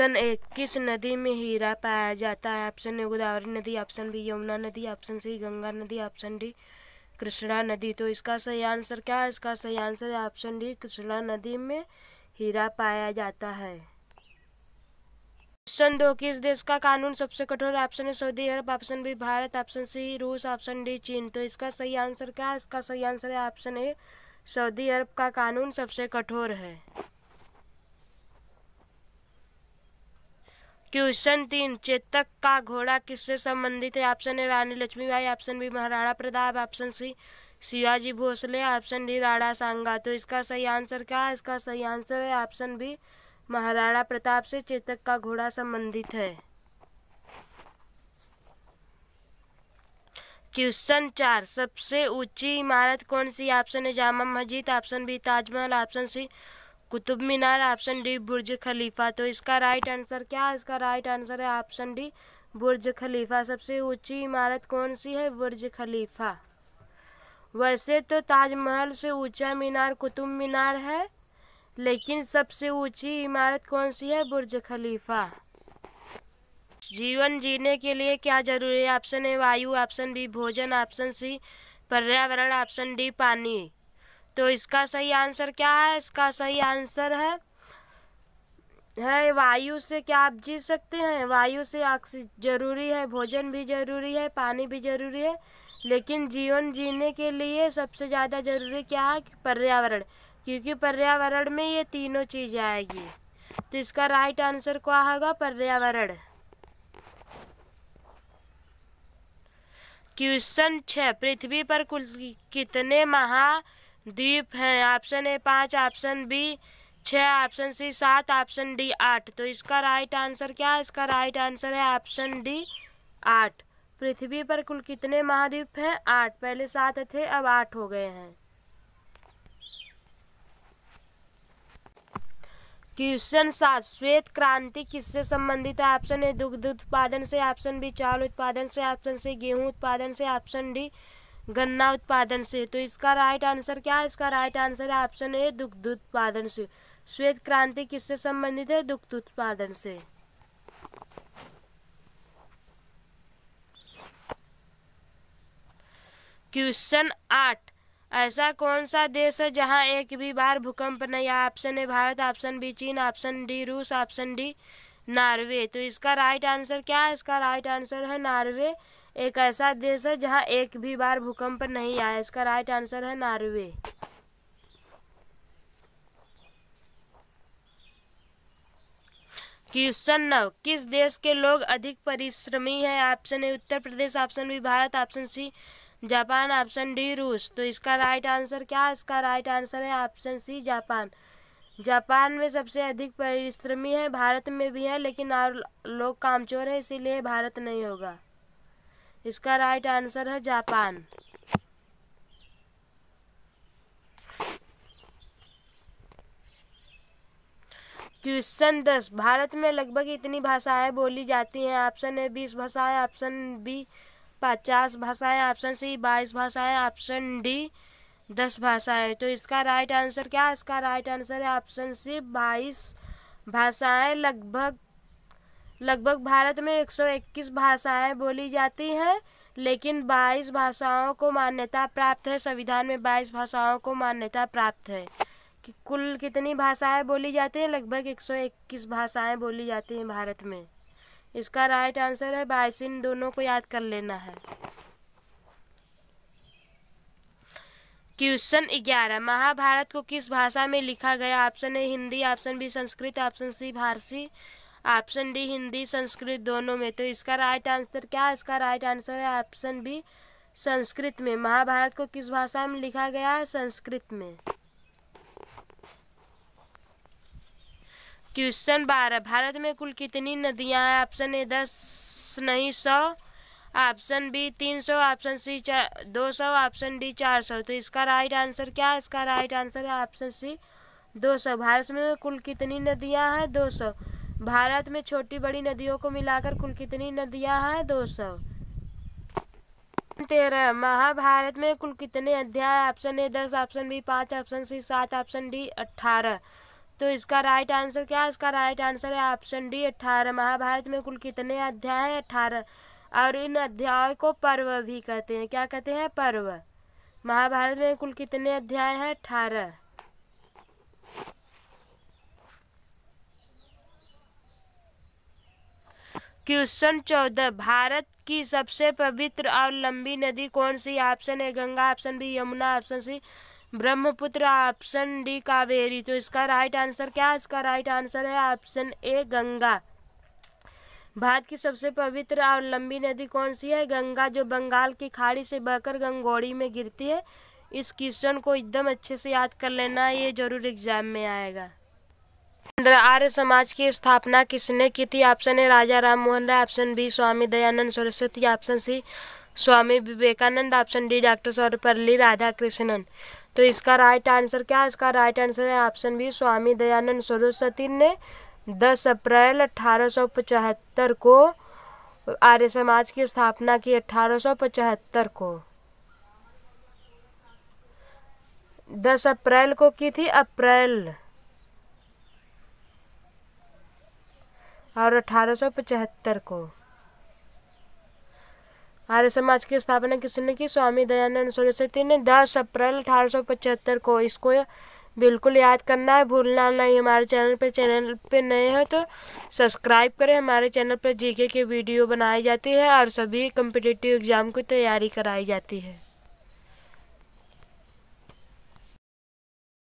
option A किस नदी में हीरा पाया जाता है ऑप्शन ए गोदावरी नदी ऑप्शन बी यमुना नदी ऑप्शन सी गंगा नदी ऑप्शन डी कृष्णा नदी तो इसका सही आंसर क्या है इसका सही आंसर है ऑप्शन डी कृष्णा नदी में हीरा पाया जाता है ऑप्शन दो किस देश का कानून सबसे कठोर ऑप्शन है Saudi Arab option B Bharat option C रूस ऑप्शन डी चीन तो इसका सही आंसर क्या है इसका सही आंसर है ऑप्शन ए सऊदी अरब का कानून सबसे कठोर है क्वेश्चन तीन चेतक का घोड़ा किससे संबंधित है option A Rani Lakshmibai option B Maharana Pratap option C Shivaji Bhosle option D Rana Sanga तो इसका सही आंसर क्या है इसका सही आंसर है ऑप्शन बी महाराणा प्रताप से चेतक का घोड़ा संबंधित है क्वेश्चन चार सबसे ऊंची इमारत कौन सी ऑप्शन है Jama Masjid option B Taj Mahal option C Qutub Minar option D Burj Khalifa तो इसका राइट आंसर क्या है इसका राइट आंसर है ऑप्शन डी बुर्ज खलीफा सबसे ऊंची इमारत कौन सी है बुर्ज खलीफा वैसे तो ताजमहल से ऊंचा मीनार कुतुब मीनार है लेकिन सबसे ऊंची इमारत कौन सी है बुर्ज खलीफा जीवन जीने के लिए क्या जरूरी है ऑप्शन ए वायु ऑप्शन बी भोजन ऑप्शन सी पर्यावरण ऑप्शन डी पानी तो इसका सही आंसर क्या है इसका सही आंसर है है वायु से क्या आप जी सकते हैं वायु से ऑक्सी जरूरी है भोजन भी जरूरी है पानी भी जरूरी है लेकिन जीवन जीने के लिए सबसे ज़्यादा जरूरी क्या है कि पर्यावरण क्योंकि पर्यावरण में ये तीनों चीज़ आएगी तो इसका राइट आंसर क्या होगा पर्यावरण क्वेश्चन छः पृथ्वी पर कुल कितने महा द्वीप है ऑप्शन ए पाँच ऑप्शन बी छः ऑप्शन सी सात ऑप्शन डी आठ तो इसका राइट आंसर क्या है इसका राइट आंसर है ऑप्शन डी आठ पृथ्वी पर कुल कितने महाद्वीप हैं आठ पहले सात थे अब आठ हो गए हैं क्वेश्चन सात श्वेत क्रांति किससे संबंधित है ऑप्शन ए दुग्ध उत्पादन से ऑप्शन बी चावल उत्पादन से ऑप्शन सी गेहूं उत्पादन से ऑप्शन डी गन्ना उत्पादन से तो इसका राइट आंसर क्या है इसका राइट आंसर है ऑप्शन ए दुग्ध उत्पादन से श्वेत क्रांति किससे संबंधित है दुग्ध उत्पादन से क्वेश्चन आठ ऐसा कौन सा देश है जहां एक भी बार भूकंप नहीं आया option A Bharat option B चीन ऑप्शन डी रूस ऑप्शन डी नॉर्वे तो इसका राइट आंसर क्या है इसका राइट आंसर है नॉर्वे एक ऐसा देश है जहां एक भी बार भूकंप नहीं आया इसका राइट आंसर है नॉर्वे क्वेश्चन नौ किस देश के लोग अधिक परिश्रमी हैं option A Uttar Pradesh option B Bharat option C Japan option D रूस तो इसका राइट आंसर क्या इसका राइट आंसर है ऑप्शन सी जापान जापान में सबसे अधिक परिश्रमी है भारत में भी है लेकिन और लोग कामचोर हैं इसीलिए भारत नहीं होगा इसका राइट आंसर है जापान क्वेश्चन दस भारत में लगभग इतनी भाषाएं बोली जाती हैं ऑप्शन ए बीस भाषाएं ऑप्शन बी पचास भाषाएं ऑप्शन सी बाईस भाषाएं ऑप्शन डी दस भाषाएं तो इसका राइट आंसर क्या इसका राइट आंसर है ऑप्शन सी बाईस भाषाएं लगभग लगभग भारत में 121 भाषाएं बोली जाती हैं लेकिन 22 भाषाओं को मान्यता प्राप्त है संविधान में 22 भाषाओं को मान्यता प्राप्त है कि कुल कितनी भाषाएं बोली जाती हैं लगभग 121 भाषाएं बोली जाती हैं भारत में इसका राइट आंसर है बाईस इन दोनों को याद कर लेना है क्वेश्चन ग्यारह महाभारत को किस भाषा में लिखा गया option A Hindi option B Sanskrit option C Farsi option D Hindi Sanskrit दोनों में तो इसका राइट आंसर क्या है इसका राइट आंसर है ऑप्शन बी संस्कृत में महाभारत को किस भाषा में लिखा गया है संस्कृत में क्वेश्चन बारह भारत में कुल कितनी नदियां हैं ऑप्शन ए दस नहीं सौ ऑप्शन बी तीन सौ ऑप्शन सी चार दो सौ ऑप्शन डी चार सौ तो इसका राइट आंसर क्या है इसका राइट आंसर है ऑप्शन सी दो सौ भारत में कुल कितनी नदियां हैं दो सौ भारत में छोटी बड़ी नदियों को मिलाकर कुल कितनी नदियां हैं दो सौ तेरह महाभारत में कुल कितने अध्याय ऑप्शन ए दस ऑप्शन बी पाँच ऑप्शन सी सात ऑप्शन डी अट्ठारह तो इसका राइट आंसर क्या है इसका राइट आंसर है ऑप्शन डी अट्ठारह महाभारत में कुल कितने अध्याय हैं अट्ठारह और इन अध्याय को पर्व भी कहते हैं क्या कहते हैं पर्व महाभारत में कुल कितने अध्याय हैं अठारह क्वेश्चन चौदह भारत की सबसे पवित्र और लंबी नदी कौन सी ऑप्शन है Ganga option B Yamuna option C Brahmaputra option D Kaveri तो इसका राइट आंसर क्या इसका राइट आंसर है ऑप्शन ए गंगा भारत की सबसे पवित्र और लंबी नदी कौन सी है गंगा जो बंगाल की खाड़ी से बहकर गंगोड़ी में गिरती है इस क्वेश्चन को एकदम अच्छे से याद कर लेना ये जरूर एग्जाम में आएगा आर्य समाज की स्थापना किसने की थी option A Raja Ram Mohan Roy option B Swami Dayanand Saraswati option C Swami Vivekanand option D doctor Sarvepalli Radha Krishnan तो इसका राइट आंसर क्या है इसका राइट आंसर है ऑप्शन बी स्वामी दयानंद सरस्वती ने 10 अप्रैल अठारह को आर्य समाज की स्थापना की अठारह को 10 अप्रैल को की थी अप्रैल और अठारह को आर्य समाज की स्थापना किसने की स्वामी दयानंद सरस्वती ने दस अप्रैल अठारह को इसको बिल्कुल याद करना है भूलना नहीं हमारे चैनल पर चैनल पे नए हैं तो सब्सक्राइब करें हमारे चैनल पर जीके की वीडियो बनाई जाती है और सभी कम्पिटिटिव एग्ज़ाम की तैयारी कराई जाती है